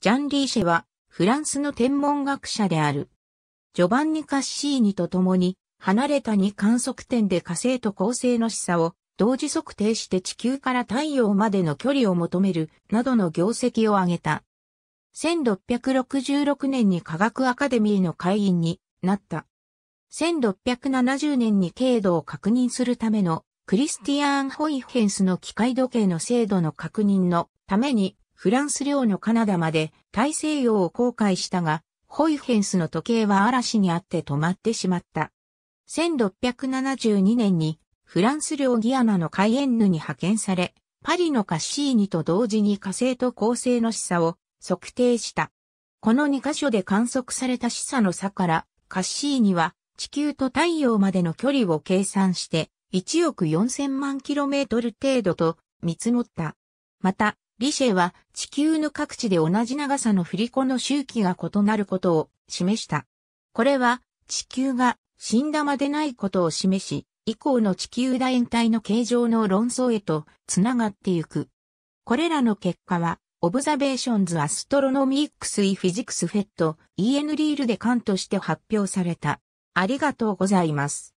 ジャン・リーシェは、フランスの天文学者である。ジョバンニ・カッシーニと共に、離れた2観測点で火星と恒星の示唆を同時測定して地球から太陽までの距離を求めるなどの業績を挙げた。1666年に科学アカデミーの会員になった。1670年に経度を確認するためのクリスティアーン・ホイフェンスの機械時計の精度の確認のためにフランス領のカナダまで大西洋を航海したが、ホイフェンスの時計は嵐にあって止まってしまった。1672年にフランス領ギアナのカイエンヌに派遣され、パリのカッシーニと同時に火星と恒星の示唆を測定した。この2箇所で観測された示唆の差から、カッシーニは地球と太陽までの距離を計算して、1億4000万キロメートル程度と見積もった。また、リシェは地球の各地で同じ長さの振り子の周期が異なることを示した。これは地球が死んだまでないことを示し、以降の地球大円体の形状の論争へとつながってゆく。これらの結果は、オブザベーションズ・アストロノミックス・イ・フィジクス・フェット、EN リールで関として発表された。ありがとうございます。